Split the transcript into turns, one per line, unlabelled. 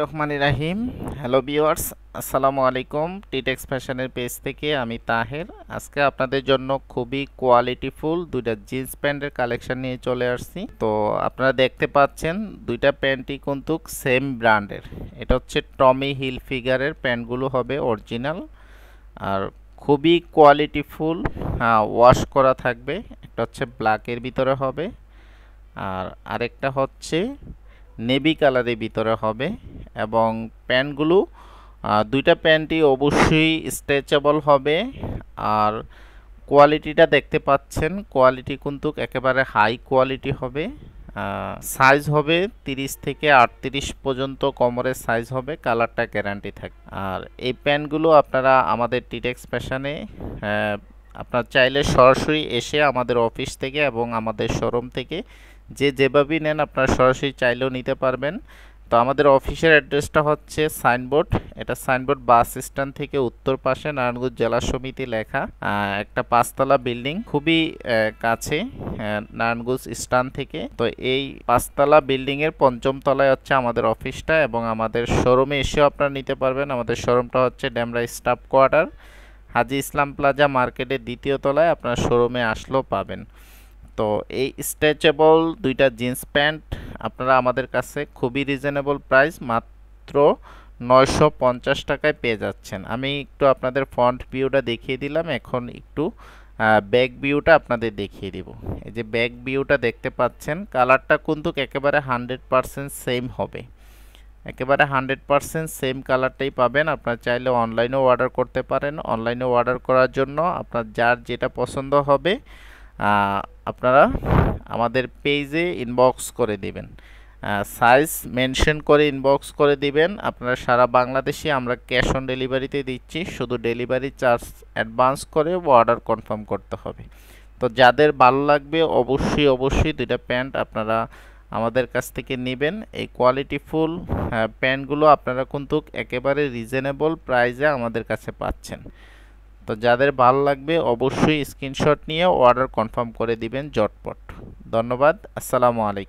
রহমান রাহিম hello বিওয়ার্স আসসালামু আলাইকুম টিটেক্স ফ্যাশনের পেজ থেকে আমি তাহের আজকে আপনাদের জন্য খুবই কোয়ালিটিফুল দুইটা জিন্স প্যান্টের কালেকশন নিয়ে চলে আসছি তো আপনারা দেখতে পাচ্ছেন দুইটা প্যান্টই কিন্তু সেম ব্র্যান্ডের এটা হচ্ছে টমি হিল ফিগারের প্যান্টগুলো হবে অরিজিনাল আর খুবই কোয়ালিটিফুল হ্যাঁ, ওয়াশ করা থাকবে একটা হচ্ছে ব্ল্যাকের ভিতরে হবে আর আরেকটা হচ্ছে নেভি কালারের ভিতরে হবে এবং প্যান্টগুলো দুইটা প্যান্টই অবশ্যই স্ট্রেচেবল হবে আর কোয়ালিটিটা দেখতে পাচ্ছেন কোয়ালিটি কিন্তু একেবারে হাই কোয়ালিটি হবে সাইজ হবে 30 থেকে আটত্রিশ পর্যন্ত কোমরের সাইজ হবে কালারটা গ্যারান্টি থাকবে আর এই প্যান্টগুলো আপনারা আমাদের টিটেক্স ফ্যাশনে আপনার চাইলে সরাসরি এসে আমাদের অফিস থেকে এবং আমাদের শোরুম থেকে যে যেভাবেই নেন আপনার সরাসরি চাইলেও নিতে পারবেন তো আমাদের অফিসের অ্যাড্রেসটা হচ্ছে সাইনবোর্ড এটা সাইনবোর্ড বাস স্ট্যান্ড থেকে উত্তর পাশে নারায়ণগঞ্জ জেলা সমিতি লেখা একটা পাঁচতলা বিল্ডিং খুবই কাছে নারায়ণগঞ্জ স্ট্যান্ড থেকে তো এই পাঁচতলা বিল্ডিংয়ের পঞ্চম তলায় হচ্ছে আমাদের অফিসটা এবং আমাদের শোরুমে এসেও আপনারা নিতে পারবেন আমাদের শোরুমটা হচ্ছে Demra staff quarter Haji Islam plaza মার্কেটের দ্বিতীয় তলায় আপনার শোরুমে আসলেও পাবেন তো এই স্ট্রেচেবল দুইটা জিন্স প্যান্ট আপনারা আমাদের কাছে খুবই রিজনেবল প্রাইস মাত্র নয়শো পঞ্চাশ টাকায় পেয়ে যাচ্ছেন আমি একটু আপনাদের ফ্রন্ট ভিউটা দেখিয়ে দিলাম এখন একটু ব্যাক ভিউটা আপনাদের দেখিয়ে দিব এই যে ব্যাক ভিউটা দেখতে পাচ্ছেন কালারটা কিন্তু একেবারে হান্ড্রেড পারসেন্ট সেম হবে একেবারে হান্ড্রেড পারসেন্ট সেম কালারটাই পাবেন আপনার চাইলে অনলাইনেও অর্ডার করতে পারেন অনলাইনেও অর্ডার করার জন্য আপনার যার যেটা পছন্দ হবে আপনারা আমাদের পেজে ইনবক্স করে দিবেন সাইজ মেনশন করে ইনবক্স করে দিবেন আপনারা সারা বাংলাদেশে আমরা ক্যাশ অন ডেলিভারিতে দিচ্ছি শুধু ডেলিভারি চার্জ অ্যাডভান্স করে অর্ডার কনফার্ম করতে হবে তো যাদের ভালো লাগবে অবশ্যই অবশ্যই দুইটা প্যান্ট আপনারা আমাদের কাছ থেকে নেবেন এই কোয়ালিটি ফুল হ্যাঁ, প্যান্টগুলো আপনারা কিন্তু একেবারে রিজনেবল প্রাইসে আমাদের কাছে পাচ্ছেন তো যাদের ভাল লাগবে অবশ্যই স্ক্রিনশট নিয়ে অর্ডার কনফার্ম করে দিবেন জটপট ধন্যবাদ আসসালামু আলাইকুম